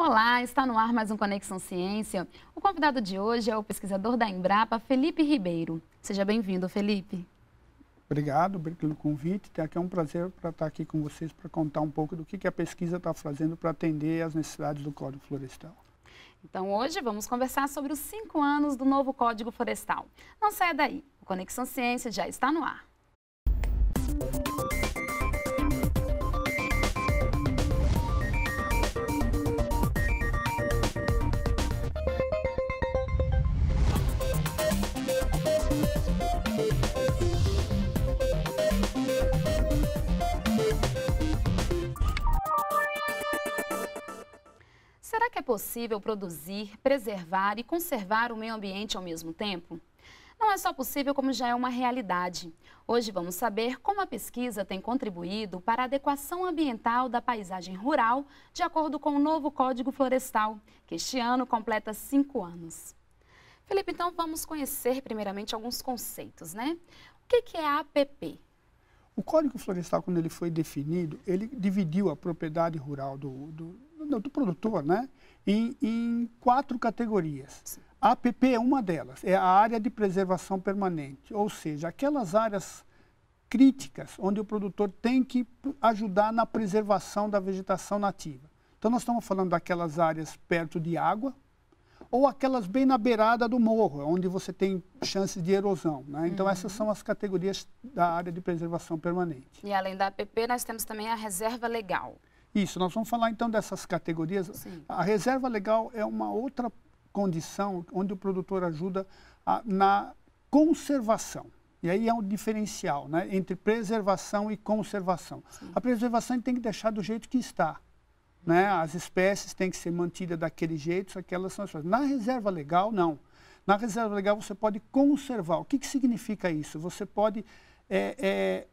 Olá, está no ar mais um Conexão Ciência. O convidado de hoje é o pesquisador da Embrapa, Felipe Ribeiro. Seja bem-vindo, Felipe. Obrigado pelo convite. É um prazer para estar aqui com vocês para contar um pouco do que a pesquisa está fazendo para atender às necessidades do Código Florestal. Então, hoje vamos conversar sobre os cinco anos do novo Código Florestal. Não saia daí, o Conexão Ciência já está no ar. Será que é possível produzir, preservar e conservar o meio ambiente ao mesmo tempo? Não é só possível, como já é uma realidade. Hoje vamos saber como a pesquisa tem contribuído para a adequação ambiental da paisagem rural, de acordo com o novo Código Florestal, que este ano completa cinco anos. Felipe, então vamos conhecer primeiramente alguns conceitos, né? O que, que é a APP? O Código Florestal, quando ele foi definido, ele dividiu a propriedade rural do, do, do produtor, né? em, em quatro categorias. Sim. A APP é uma delas, é a área de preservação permanente, ou seja, aquelas áreas críticas onde o produtor tem que ajudar na preservação da vegetação nativa. Então, nós estamos falando daquelas áreas perto de água ou aquelas bem na beirada do morro, onde você tem chances de erosão. Né? Então, uhum. essas são as categorias da área de preservação permanente. E além da APP, nós temos também a reserva legal. Isso, nós vamos falar então dessas categorias. Sim. A reserva legal é uma outra condição onde o produtor ajuda a, na conservação. E aí é um diferencial né, entre preservação e conservação. Sim. A preservação tem que deixar do jeito que está. Né? As espécies têm que ser mantidas daquele jeito, só que elas são as suas. Na reserva legal, não. Na reserva legal você pode conservar. O que, que significa isso? Você pode é, é,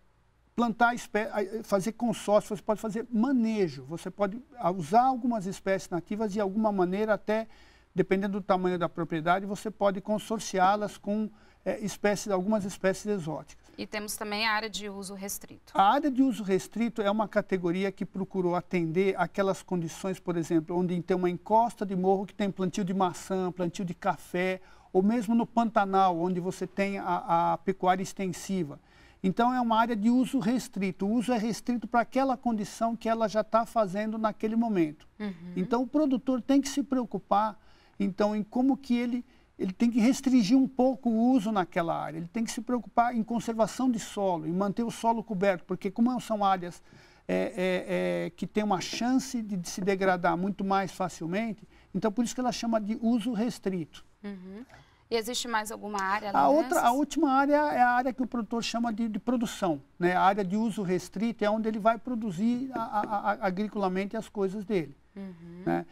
plantar eh, fazer consórcio, você pode fazer manejo, você pode ah, usar algumas espécies nativas de alguma maneira até, dependendo do tamanho da propriedade, você pode consorciá-las com é, espécies, algumas espécies exóticas. E temos também a área de uso restrito. A área de uso restrito é uma categoria que procurou atender aquelas condições, por exemplo, onde tem uma encosta de morro que tem plantio de maçã, plantio de café, ou mesmo no Pantanal, onde você tem a, a pecuária extensiva. Então, é uma área de uso restrito. O uso é restrito para aquela condição que ela já está fazendo naquele momento. Uhum. Então, o produtor tem que se preocupar então em como que ele ele tem que restringir um pouco o uso naquela área. Ele tem que se preocupar em conservação de solo, em manter o solo coberto, porque como são áreas é, é, é, que têm uma chance de, se degradar muito mais facilmente, então por isso que ela chama de uso restrito. Uhum. E existe mais alguma área? A, outra, a última área é a área que o produtor chama de, de produção. Né? A área de uso restrito é onde ele vai produzir a, a, a, agriculamente as coisas dele. Uhum. Né?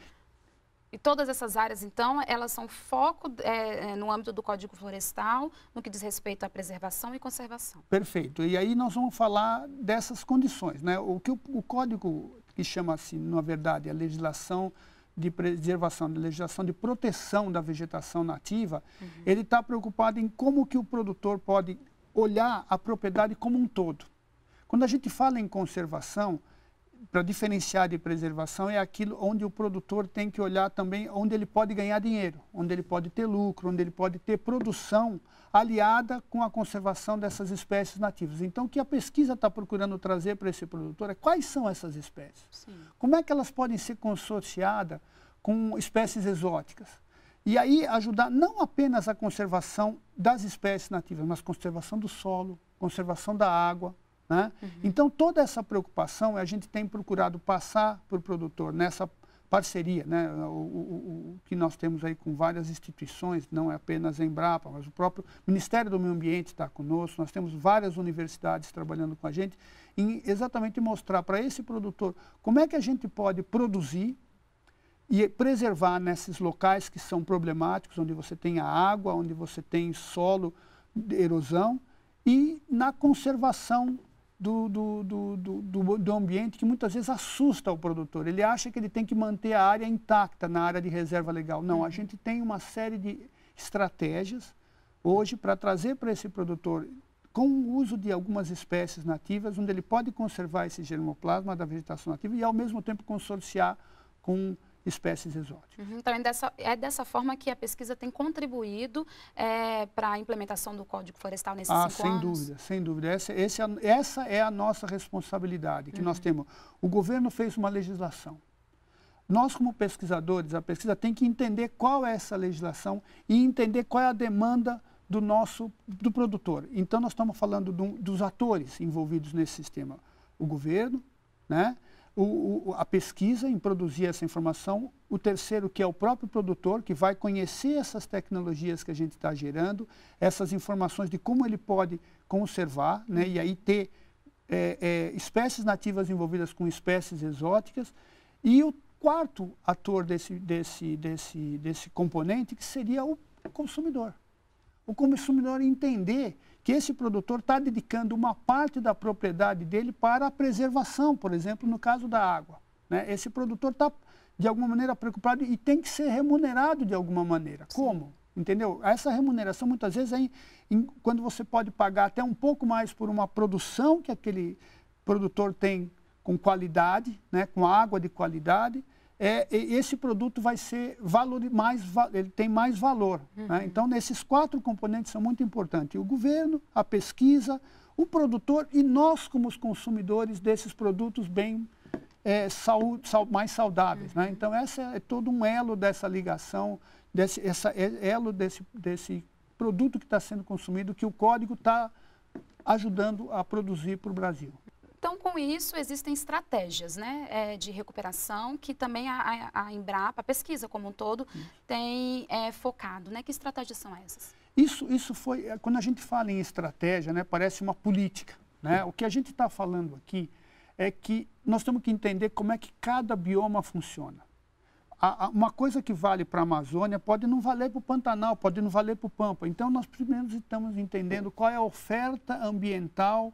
E todas essas áreas, então, elas são foco é, é, no âmbito do Código Florestal, no que diz respeito à preservação e conservação. Perfeito. E aí nós vamos falar dessas condições. Né? O que o, o Código, que chama-se, na verdade, a legislação de preservação, de legislação de proteção da vegetação nativa, uhum. ele está preocupado em como que o produtor pode olhar a propriedade como um todo. Quando a gente fala em conservação, para diferenciar de preservação é aquilo onde o produtor tem que olhar também onde ele pode ganhar dinheiro, onde ele pode ter lucro, onde ele pode ter produção aliada com a conservação dessas espécies nativas. Então, o que a pesquisa está procurando trazer para esse produtor é quais são essas espécies, Sim. como é que elas podem ser consorciadas com espécies exóticas. E aí ajudar não apenas a conservação das espécies nativas, mas conservação do solo, conservação da água, né? Uhum. Então, toda essa preocupação a gente tem procurado passar para o produtor nessa parceria, né? o, o, o, que nós temos aí com várias instituições, não é apenas a Embrapa, mas o próprio Ministério do Meio Ambiente está conosco, nós temos várias universidades trabalhando com a gente, em exatamente mostrar para esse produtor como é que a gente pode produzir e preservar nesses locais que são problemáticos, onde você tem a água, onde você tem solo, de erosão, e na conservação do, do, do, do, ambiente que muitas vezes assusta o produtor. Ele acha que ele tem que manter a área intacta na área de reserva legal. Não, a uhum. gente tem uma série de estratégias hoje para trazer para esse produtor, com o uso de algumas espécies nativas, onde ele pode conservar esse germoplasma da vegetação nativa e ao mesmo tempo consorciar com espécies exóticas. Uhum, então, é dessa, é dessa forma que a pesquisa tem contribuído é, para a implementação do Código Florestal nesses ah, cinco sem anos? Sem dúvida, sem dúvida. Essa, esse, é essa é a nossa responsabilidade que uhum. nós temos. O governo fez uma legislação. Nós, como pesquisadores, a pesquisa tem que entender qual é essa legislação e entender qual é a demanda do nosso do produtor. Então, nós estamos falando do, dos atores envolvidos nesse sistema. O governo, né? o, o, a pesquisa em produzir essa informação, o terceiro que é o próprio produtor, que vai conhecer essas tecnologias que a gente está gerando, essas informações de como ele pode conservar né, e aí ter é, é, espécies nativas envolvidas com espécies exóticas, e o quarto ator desse, desse, desse, desse componente que seria o consumidor o consumidor entender que esse produtor está dedicando uma parte da propriedade dele para a preservação, por exemplo, no caso da água. Né? Esse produtor está, de alguma maneira, preocupado e tem que ser remunerado de alguma maneira. Sim. Como? Entendeu? Essa remuneração, muitas vezes, é em, em, quando você pode pagar até um pouco mais por uma produção que aquele produtor tem com qualidade, né? com água de qualidade, é, esse produto vai ser valor, mais, ele tem mais valor. Né? Uhum. Né? Então, nesses quatro componentes são muito importantes. O governo, a pesquisa, o produtor e nós como os consumidores desses produtos bem é, saúde, mais saudáveis. Né? Uhum. Né? Então, essa é todo um elo dessa ligação, desse essa, é, elo desse, desse produto que está sendo consumido, que o código está ajudando a produzir para o Brasil. Então, com isso, existem estratégias né, é, de recuperação que também a, a, a, Embrapa, a pesquisa como um todo, tem é, focado. Né? Que estratégias são essas? Isso, isso foi, é, quando a gente fala em estratégia, né, parece uma política. Né? O que a gente está falando aqui é que nós temos que entender como é que cada bioma funciona. A, uma coisa que vale para a Amazônia pode não valer para o Pantanal, pode não valer para o Pampa. Então, nós primeiro estamos entendendo qual é a oferta ambiental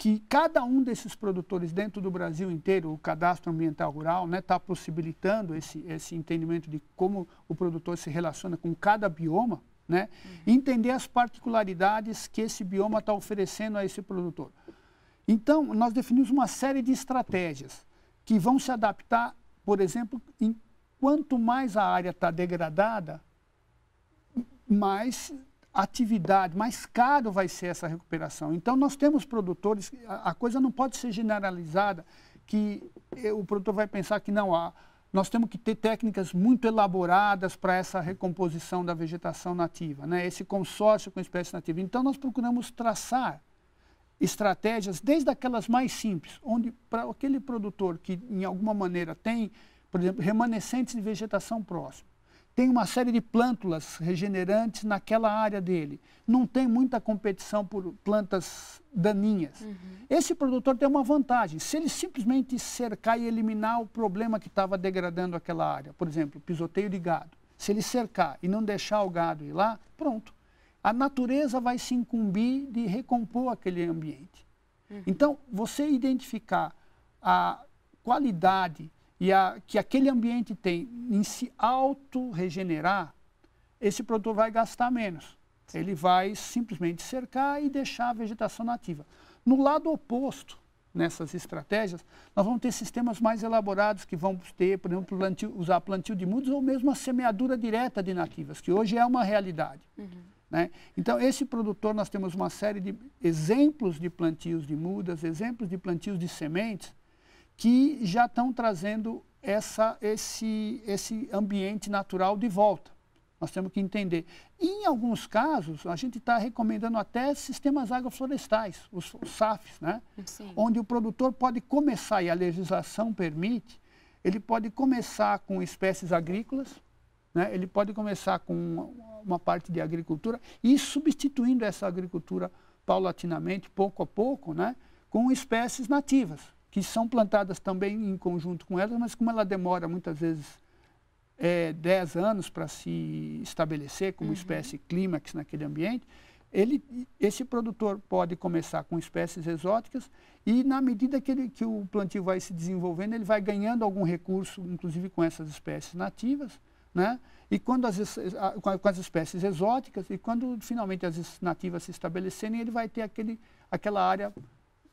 que cada um desses produtores dentro do Brasil inteiro, o cadastro ambiental rural, está né, tá possibilitando esse, esse entendimento de como o produtor se relaciona com cada bioma, né, uhum. entender as particularidades que esse bioma está oferecendo a esse produtor. Então, nós definimos uma série de estratégias que vão se adaptar, por exemplo, em quanto mais a área está degradada, mais atividade, mais caro vai ser essa recuperação. Então, nós temos produtores, a, a coisa não pode ser generalizada, que eh, o produtor vai pensar que não há. Nós temos que ter técnicas muito elaboradas para essa recomposição da vegetação nativa, né? esse consórcio com espécies nativas. Então, nós procuramos traçar estratégias, desde aquelas mais simples, onde para aquele produtor que, em alguma maneira, tem, por exemplo, remanescentes de vegetação próxima tem uma série de plântulas regenerantes naquela área dele. Não tem muita competição por plantas daninhas. Uhum. Esse produtor tem uma vantagem. Se ele simplesmente cercar e eliminar o problema que estava degradando aquela área, por exemplo, pisoteio de gado, se ele cercar e não deixar o gado ir lá, pronto. A natureza vai se incumbir de recompor aquele ambiente. Uhum. Então, você identificar a qualidade e a, que aquele ambiente tem em se auto-regenerar, esse produtor vai gastar menos. Ele vai simplesmente cercar e deixar a vegetação nativa. No lado oposto, nessas estratégias, nós vamos ter sistemas mais elaborados que vão ter, por exemplo, plantio, usar plantio de mudas ou mesmo a semeadura direta de nativas, que hoje é uma realidade. Uhum. Né? Então, esse produtor, nós temos uma série de exemplos de plantios de mudas, exemplos de plantios de sementes, que já estão trazendo essa, esse, esse ambiente natural de volta. Nós temos que entender. Em alguns casos, a gente está recomendando até sistemas agroflorestais, os, os SAFs, né? onde o produtor pode começar, e a legislação permite, ele pode começar com espécies agrícolas, né? ele pode começar com uma, uma parte de agricultura e substituindo essa agricultura paulatinamente, pouco a pouco, né? com espécies nativas que são plantadas também em conjunto com elas, mas como ela demora muitas vezes é, 10 anos para se estabelecer como uhum. espécie clímax naquele ambiente, ele, esse produtor pode começar com espécies exóticas e, na medida que, ele, que o plantio vai se desenvolvendo, ele vai ganhando algum recurso, inclusive com essas espécies nativas, né? E quando as, com as espécies exóticas, e quando finalmente as nativas se estabelecerem, ele vai ter aquele, aquela área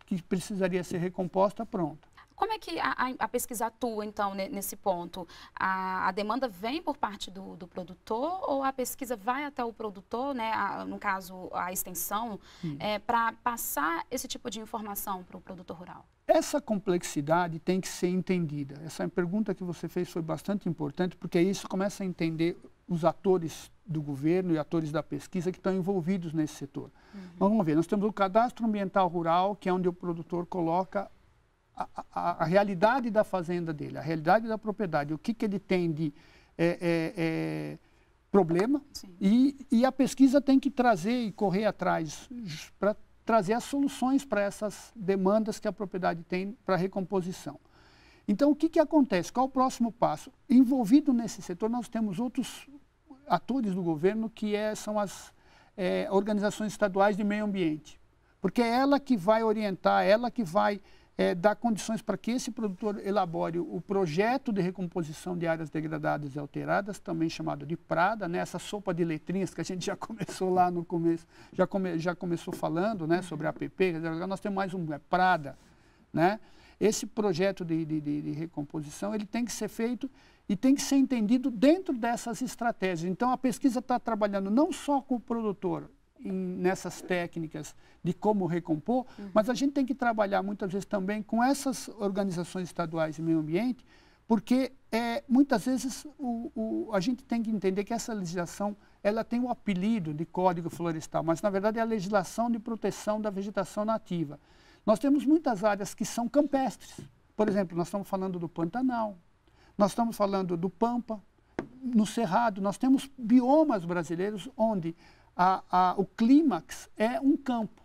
que precisaria ser recomposta, pronto. Como é que a, a, pesquisa atua, então, nesse ponto? A, a demanda vem por parte do, do, produtor ou a pesquisa vai até o produtor, né, a, no caso, a extensão, hum. é, para passar esse tipo de informação para o produtor rural? Essa complexidade tem que ser entendida. Essa pergunta que você fez foi bastante importante, porque aí isso começa a entender os atores do governo e atores da pesquisa que estão envolvidos nesse setor. Uhum. vamos ver, nós temos o cadastro ambiental rural, que é onde o produtor coloca a, a, a realidade da fazenda dele, a realidade da propriedade, o que, que ele tem de é, é, é problema e, e, a pesquisa tem que trazer e correr atrás para trazer as soluções para essas demandas que a propriedade tem para recomposição. Então, o que, que acontece? Qual o próximo passo? Envolvido nesse setor, nós temos outros, atores do governo, que é, são as é, organizações estaduais de meio ambiente. Porque é ela que vai orientar, é ela que vai é, dar condições para que esse produtor elabore o projeto de recomposição de áreas degradadas e alteradas, também chamado de Prada, né? essa sopa de letrinhas que a gente já começou lá no começo, já, come, já começou falando né? sobre a APP, nós temos mais um, é Prada. Né? Esse projeto de, de, de recomposição ele tem que ser feito e tem que ser entendido dentro dessas estratégias. Então, a pesquisa está trabalhando não só com o produtor em, nessas técnicas de como recompor, uhum. mas a gente tem que trabalhar muitas vezes também com essas organizações estaduais de meio ambiente, porque é, muitas vezes o, o, a gente tem que entender que essa legislação ela tem o um apelido de Código Florestal, mas na verdade é a legislação de proteção da vegetação nativa. Nós temos muitas áreas que são campestres. Por exemplo, nós estamos falando do Pantanal, nós estamos falando do Pampa, no Cerrado, nós temos biomas brasileiros onde a, a, o clímax é um campo.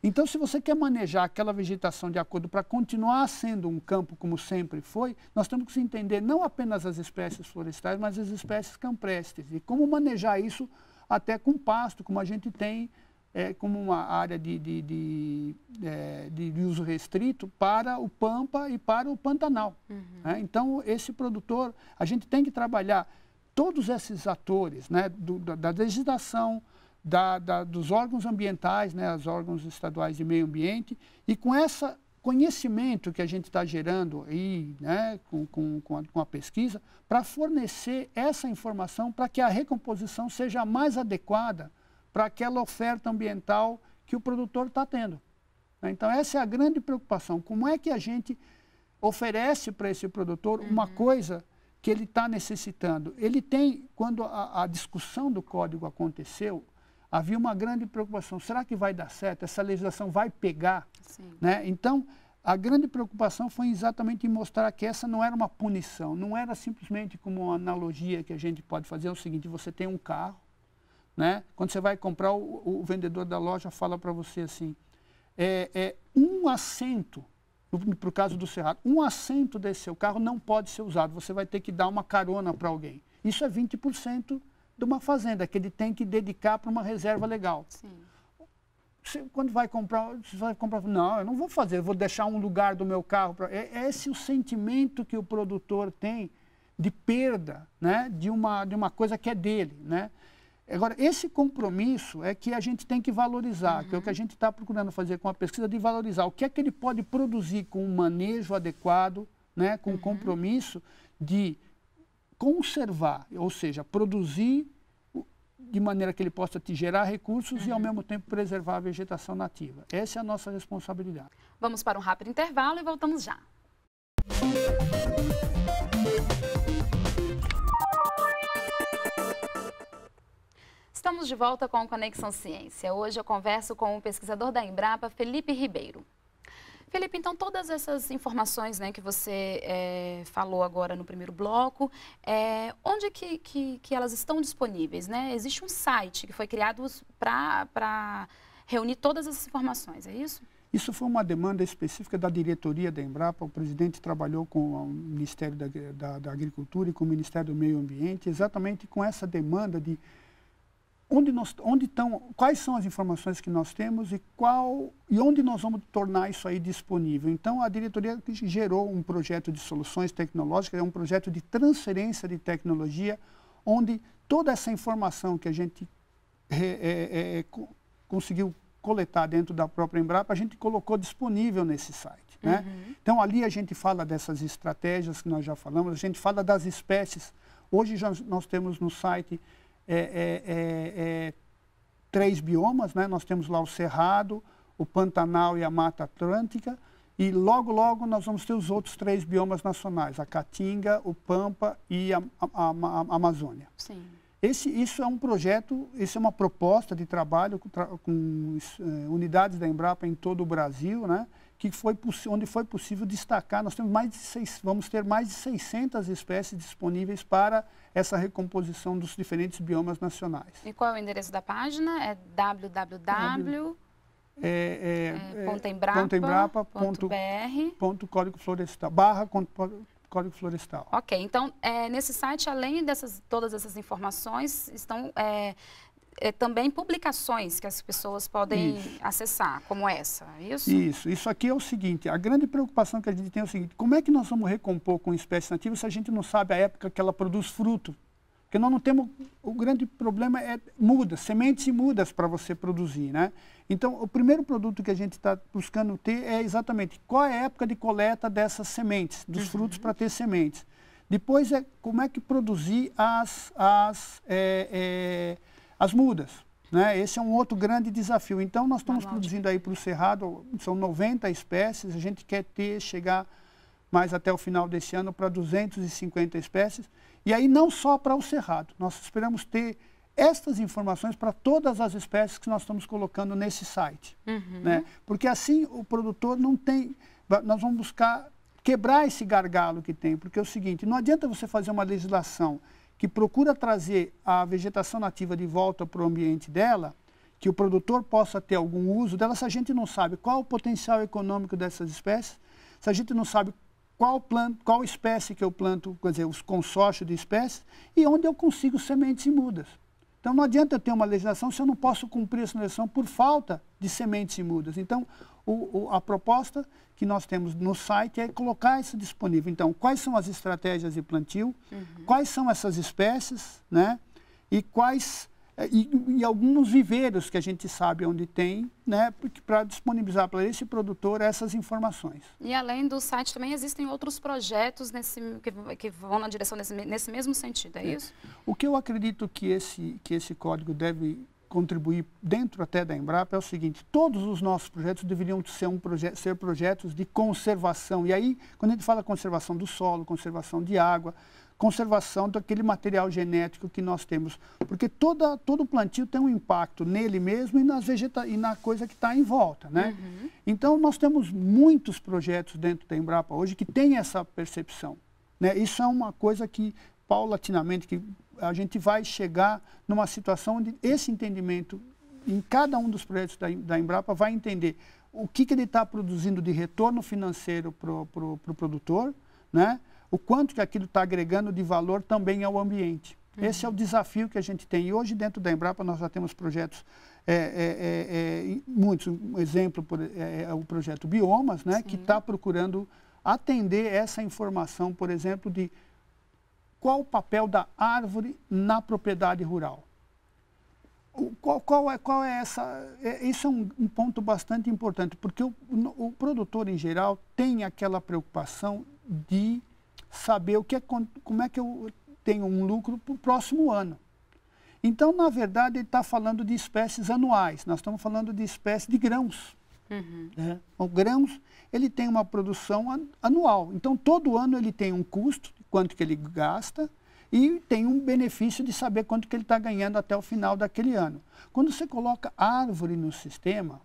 Então, se você quer manejar aquela vegetação de acordo para continuar sendo um campo como sempre foi, nós temos que entender não apenas as espécies florestais, mas as espécies campestres e como manejar isso até com pasto, como a gente tem é, como uma área de, de, é, de, de, uso restrito para o Pampa e para o Pantanal. Uhum. Né? Então, esse produtor, a gente tem que trabalhar todos esses atores, né, do, da, da, legislação, da, da, dos órgãos ambientais, né, os órgãos estaduais de meio ambiente, e com esse conhecimento que a gente está gerando aí, né, com, com, com, a, com a pesquisa, para fornecer essa informação para que a recomposição seja mais adequada para aquela oferta ambiental que o produtor está tendo. Né? Então, essa é a grande preocupação. Como é que a gente oferece para esse produtor uhum. uma coisa que ele está necessitando? Ele tem, quando a, a, discussão do código aconteceu, havia uma grande preocupação. Será que vai dar certo? Essa legislação vai pegar? Né? Então, a grande preocupação foi exatamente em mostrar que essa não era uma punição, não era simplesmente como uma analogia que a gente pode fazer. É o seguinte, você tem um carro, né? Quando você vai comprar, o, o vendedor da loja fala para você assim, é, é um assento, para o caso do Cerrado, um assento desse seu carro não pode ser usado, você vai ter que dar uma carona para alguém. Isso é 20% de uma fazenda, que ele tem que dedicar para uma reserva legal. Sim. Você, quando vai comprar, você vai comprar, não, eu não vou fazer, eu vou deixar um lugar do meu carro. Pra... É, é esse o sentimento que o produtor tem de perda, né, de uma de uma coisa que é dele, né? Agora, esse compromisso é que a gente tem que valorizar, uhum. que é o que a uhum. gente está procurando fazer com a pesquisa, de valorizar o que é que ele pode produzir com um manejo adequado, né, com uhum. compromisso de conservar, ou seja, produzir de maneira que ele possa te gerar recursos uhum. e, ao uhum. mesmo tempo, preservar a vegetação nativa. Essa é a nossa responsabilidade. Vamos para um rápido intervalo e voltamos já. Música Estamos de volta com o Conexão Ciência. Hoje eu converso com o pesquisador da Embrapa, Felipe Ribeiro. Felipe, então todas essas informações né, que você é, falou agora no primeiro bloco, é, onde que, que, que, elas estão disponíveis? Né? Existe um site que foi criado para reunir todas essas informações, é isso? Isso foi uma demanda específica da diretoria da Embrapa. O presidente trabalhou com o Ministério da, da, da Agricultura e com o Ministério do Meio Ambiente, exatamente com essa demanda de onde nós, onde estão, quais são as informações que nós temos e qual e onde nós vamos tornar isso aí disponível. Então a diretoria gerou um projeto de soluções tecnológicas, é um projeto de transferência de tecnologia, onde toda essa informação que a gente é, é, é, conseguiu coletar dentro da própria Embrapa, a gente colocou disponível nesse site. Né? Uhum. Então ali a gente fala dessas estratégias que nós já falamos, a gente fala das espécies. Hoje já, nós temos no site é, é, é, é, três biomas, né? nós temos lá o Cerrado, o Pantanal e a Mata Atlântica, e logo, logo nós vamos ter os outros três biomas nacionais, a Caatinga, o Pampa e a, a, a, a Amazônia. Sim. Esse, isso é um projeto, isso é uma proposta de trabalho com, com uh, unidades da Embrapa em todo o Brasil, né? que foi onde foi possível destacar. Nós temos mais de seis, vamos ter mais de 600 espécies disponíveis para essa recomposição dos diferentes biomas nacionais. E qual é o endereço da página? É www. É, é, é, é código florestal barra código florestal ok então é, nesse site além dessas todas essas informações estão é, é, também publicações que as pessoas podem isso. acessar, como essa, é isso? Isso. Isso aqui é o seguinte, a grande preocupação que a gente tem é o seguinte, como é que nós vamos recompor com espécies nativas se a gente não sabe a época que ela produz fruto? Porque nós não temos, o grande problema é mudas, sementes e mudas para você produzir, né? Então, o primeiro produto que a gente está buscando ter é exatamente qual é a época de coleta dessas sementes, dos uhum. frutos para ter sementes. Depois é como é que produzir as, as é, é, as mudas. Né? Esse é um outro grande desafio. Então, nós estamos produzindo aí para o Cerrado, são 90 espécies, a gente quer ter, chegar mais até o final desse ano para 250 espécies. E aí não só para o Cerrado, nós esperamos ter estas informações para todas as espécies que nós estamos colocando nesse site. Uhum. Né? Porque assim o produtor não tem. Nós vamos buscar quebrar esse gargalo que tem, porque é o seguinte: não adianta você fazer uma legislação que procura trazer a vegetação nativa de volta para o ambiente dela, que o produtor possa ter algum uso dela, se a gente não sabe qual o potencial econômico dessas espécies, se a gente não sabe qual, planta, qual espécie que eu planto, quer dizer, os consórcios de espécies, e onde eu consigo sementes e mudas. Então não adianta eu ter uma legislação se eu não posso cumprir essa legislação por falta de sementes e mudas. Então o, o, a proposta que nós temos no site é colocar isso disponível. Então quais são as estratégias de plantio, uhum. quais são essas espécies, né? E quais é, e, e, alguns viveiros que a gente sabe onde tem, né, para disponibilizar para esse produtor essas informações. E além do site também existem outros projetos nesse, que, que vão na direção desse, nesse mesmo sentido, é, é, isso? O que eu acredito que esse, que esse código deve contribuir dentro até da Embrapa é o seguinte, todos os nossos projetos deveriam ser, um proje ser projetos de conservação. E aí, quando a gente fala conservação do solo, conservação de água, conservação daquele material genético que nós temos. Porque toda, todo plantio tem um impacto nele mesmo e, nas vegeta e na coisa que está em volta. Né? Uhum. Então, nós temos muitos projetos dentro da Embrapa hoje que têm essa percepção. Né? Isso é uma coisa que, paulatinamente, que a gente vai chegar numa situação onde esse entendimento em cada um dos projetos da, da Embrapa vai entender o que, que ele está produzindo de retorno financeiro para o pro, pro produtor, né? o quanto que aquilo está agregando de valor também ao ambiente. Uhum. Esse é o desafio que a gente tem. E hoje, dentro da Embrapa, nós já temos projetos, é, é, é, é muitos. Um exemplo por, é, é, é, o projeto Biomas, né, que está procurando atender essa informação, por exemplo, de qual o papel da árvore na propriedade rural. qual, qual, é, qual é essa? É, isso é um, um, ponto bastante importante, porque o, o produtor, em geral, tem aquela preocupação de saber o que é, como é que eu tenho um lucro para o próximo ano. Então, na verdade, ele está falando de espécies anuais. Nós estamos falando de espécies de grãos. Uhum. Né? O então, grãos, ele tem uma produção anual. Então, todo ano ele tem um custo, quanto que ele gasta, e tem um benefício de saber quanto que ele está ganhando até o final daquele ano. Quando você coloca árvore no sistema,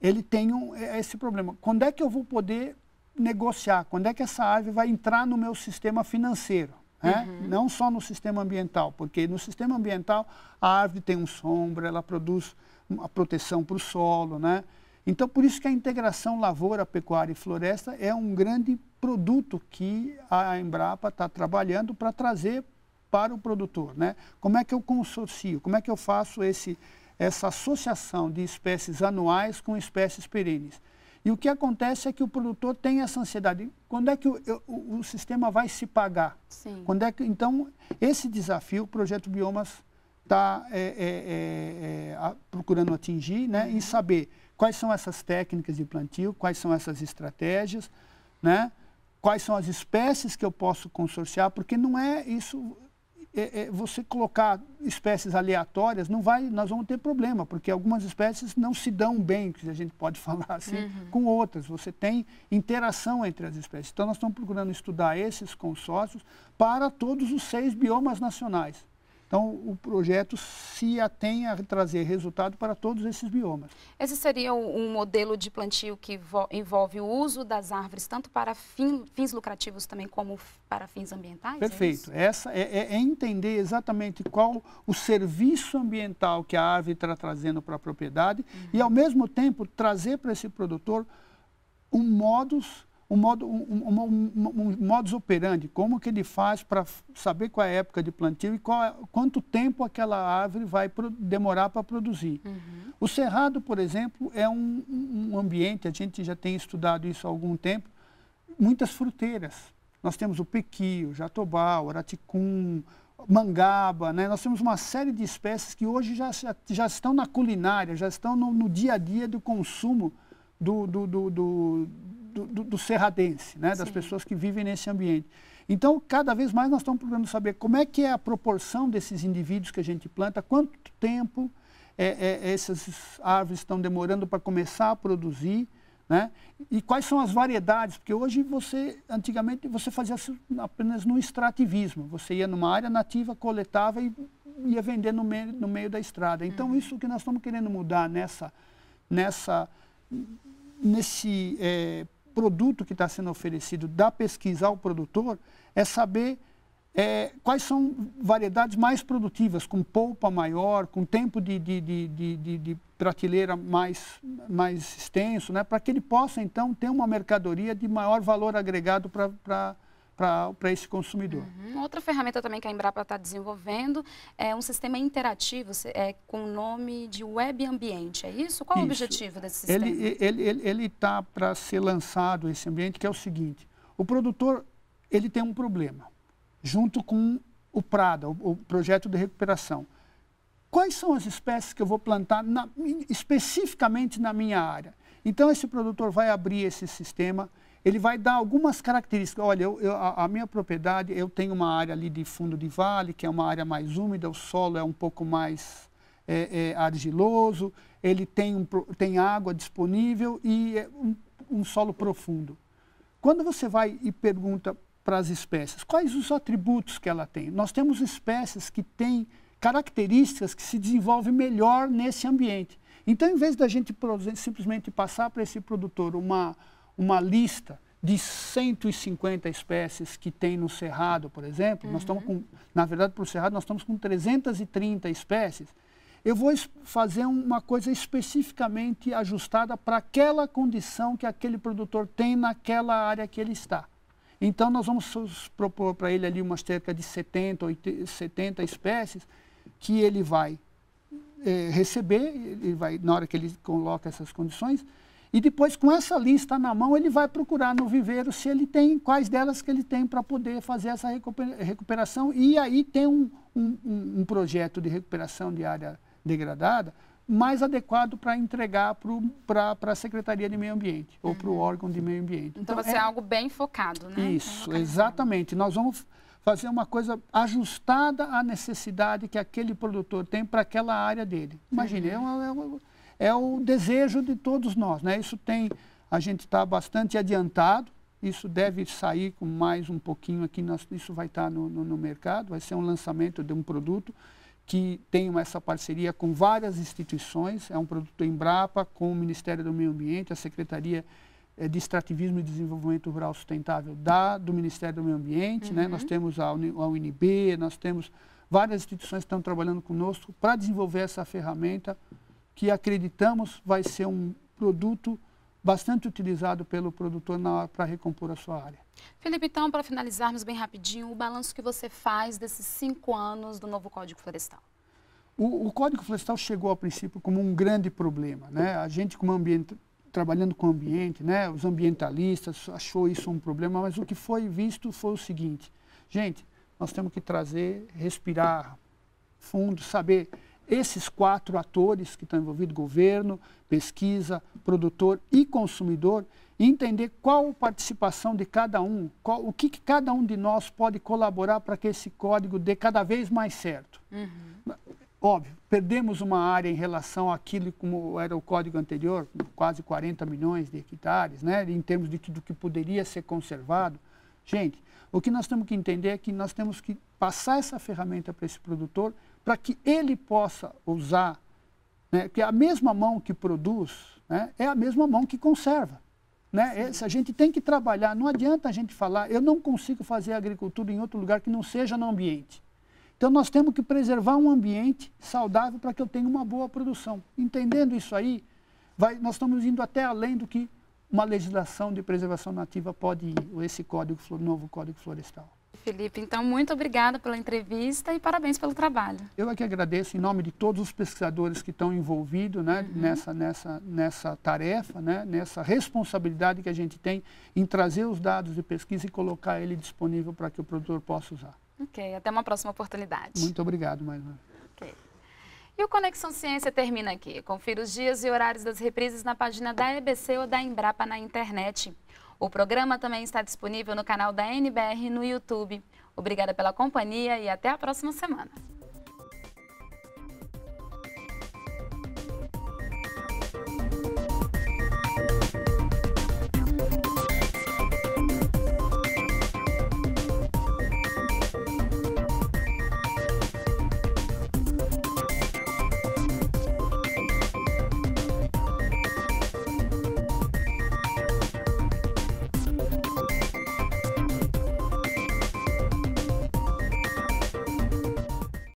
ele tem um, é, esse problema. Quando é que eu vou poder negociar, quando é que essa árvore vai entrar no meu sistema financeiro. Né? Uhum. Não só no sistema ambiental, porque no sistema ambiental a árvore tem um sombra, ela produz a proteção para o solo. Né? Então, por isso que a integração lavoura, pecuária e floresta é um grande produto que a Embrapa está trabalhando para trazer para o produtor. Né? Como é que eu consorcio? Como é que eu faço esse, essa associação de espécies anuais com espécies perenes? E o que acontece é que o produtor tem essa ansiedade. Quando é que o, o, o sistema vai se pagar? Sim. Quando é que, então, esse desafio o Projeto Biomas está é, é, é, é procurando atingir né, e uhum. saber quais são essas técnicas de plantio, quais são essas estratégias, né, quais são as espécies que eu posso consorciar, porque não é isso é, é, você colocar espécies aleatórias, não vai, nós vamos ter problema, porque algumas espécies não se dão bem, se a gente pode falar assim, uhum. com outras. Você tem interação entre as espécies. Então, nós estamos procurando estudar esses consórcios para todos os seis biomas nacionais. Então, o projeto se atém a trazer resultado para todos esses biomas. Esse seria um modelo de plantio que envolve o uso das árvores, tanto para fim, fins lucrativos também como para fins ambientais? É Perfeito. É Essa é, é, entender exatamente qual o serviço ambiental que a árvore está trazendo para a propriedade uhum. e, ao mesmo tempo, trazer para esse produtor um modus um, modo, um, um, um modus operandi, como que ele faz para saber qual é a época de plantio e qual, é, quanto tempo aquela árvore vai pro, demorar para produzir. Uhum. O cerrado, por exemplo, é um, um ambiente, a gente já tem estudado isso há algum tempo, muitas fruteiras. Nós temos o pequi, o jatobá, o araticum, mangaba, né? nós temos uma série de espécies que hoje já, já estão na culinária, já estão no, no dia a dia do consumo do, do, do, do do, do, serradense, né? das pessoas que vivem nesse ambiente. Então, cada vez mais nós estamos procurando saber como é que é a proporção desses indivíduos que a gente planta, quanto tempo é, é, essas árvores estão demorando para começar a produzir, né? E quais são as variedades? Porque hoje você, antigamente, você fazia apenas no extrativismo. Você ia numa área nativa, coletava e ia vender no meio, no meio da estrada. Então, uhum. isso que nós estamos querendo mudar nessa, nessa, nesse é, produto que está sendo oferecido, da pesquisa ao produtor, é saber é, quais são variedades mais produtivas, com polpa maior, com tempo de, de, de, de prateleira mais, mais extenso, né, para que ele possa, então, ter uma mercadoria de maior valor agregado para para esse consumidor. Uhum. Outra ferramenta também que a Embrapa está desenvolvendo é um sistema interativo é, com o nome de Web Ambiente, é isso? Qual isso. o objetivo desse sistema? Ele está para ser lançado esse ambiente, que é o seguinte, o produtor ele tem um problema, junto com o Prada, o, o projeto de recuperação. Quais são as espécies que eu vou plantar na, especificamente na minha área? Então, esse produtor vai abrir esse sistema, ele vai dar algumas características. Olha, eu, eu, a, a, minha propriedade, eu tenho uma área ali de fundo de vale, que é uma área mais úmida, o solo é um pouco mais é, é, argiloso, ele tem, um, tem água disponível e é um, um solo profundo. Quando você vai e pergunta para as espécies, quais os atributos que ela tem? Nós temos espécies que têm características que se desenvolvem melhor nesse ambiente. Então, em vez da gente simplesmente passar para esse produtor uma, uma lista de 150 espécies que tem no Cerrado, por exemplo. Uhum. Nós estamos uhum. com, na verdade, para o Cerrado, nós estamos com 330 espécies. Eu vou fazer uma coisa especificamente ajustada para aquela condição que aquele produtor tem naquela área que ele está. Então, nós vamos propor para ele ali umas cerca de 70, ou 70 espécies que ele vai é, receber, ele vai, na hora que ele coloca essas condições, e depois, com essa lista na mão, ele vai procurar no viveiro se ele tem, quais delas que ele tem para poder fazer essa recuperação. E aí tem um, um, um projeto de recuperação de área degradada mais adequado para entregar para a Secretaria de Meio Ambiente uhum. ou para o órgão de meio ambiente. Então, então vai ser é... algo bem focado, né? Isso, exatamente. Nós vamos fazer uma coisa ajustada à necessidade que aquele produtor tem para aquela área dele. Imagine, uhum. é uma, é uma é o desejo de todos nós. Né? Isso tem, a gente está bastante adiantado, isso deve sair com mais um pouquinho aqui, nós, isso vai estar tá no, no, no, mercado, vai ser um lançamento de um produto que tem essa parceria com várias instituições, é um produto Embrapa, com o Ministério do Meio Ambiente, a Secretaria eh, de Extrativismo e Desenvolvimento Rural Sustentável da, do Ministério do Meio Ambiente, uhum. né? nós uhum. temos a, Uni, a UNB, nós temos várias instituições que estão trabalhando conosco para desenvolver essa ferramenta que acreditamos vai ser um produto bastante utilizado pelo produtor para recompor a sua área. Felipe, então, para finalizarmos bem rapidinho, o balanço que você faz desses cinco anos do novo Código Florestal. O, o Código Florestal chegou a princípio como um grande problema, né? A gente como ambiente, trabalhando com o ambiente, né? Os ambientalistas achou isso um problema, mas o que foi visto foi o seguinte: gente, nós temos que trazer, respirar fundo, saber esses quatro atores que estão envolvidos, governo, pesquisa, produtor e consumidor, e entender qual a participação de cada um, qual, o que, que, cada um de nós pode colaborar para que esse código dê cada vez mais certo. Uhum. Óbvio, perdemos uma área em relação àquilo como era o código anterior, quase 40 milhões de hectares, né, em termos de tudo que poderia ser conservado. Gente, o que nós temos que entender é que nós temos que passar essa ferramenta para esse produtor para que ele possa usar, né? que é a mesma mão que produz né? é a mesma mão que conserva. Né? Esse, a gente tem que trabalhar, não adianta a gente falar, eu não consigo fazer agricultura em outro lugar que não seja no ambiente. Então nós temos que preservar um ambiente saudável para que eu tenha uma boa produção. Entendendo isso aí, vai, nós estamos indo até além do que uma legislação de preservação nativa pode ir, ou esse código, novo código florestal. Felipe. Então, muito obrigada pela entrevista e parabéns pelo trabalho. Eu aqui é agradeço em nome de todos os pesquisadores que estão envolvidos né, uhum. nessa, nessa, nessa tarefa, né, nessa responsabilidade que a gente tem em trazer os dados de pesquisa e colocar ele disponível para que o produtor possa usar. Ok, até uma próxima oportunidade. Muito obrigado mais uma E o Conexão Ciência termina aqui. Confira os dias e horários das reprises na página da EBC ou da Embrapa na internet. O programa também está disponível no canal da NBR no YouTube. Obrigada pela companhia e até a próxima semana.